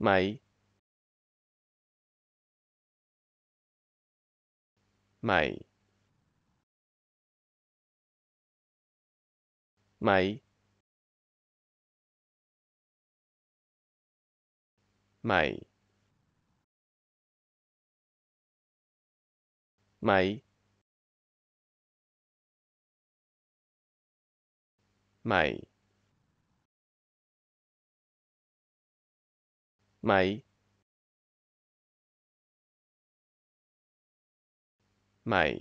迈！迈！迈！迈！迈！迈！买，买。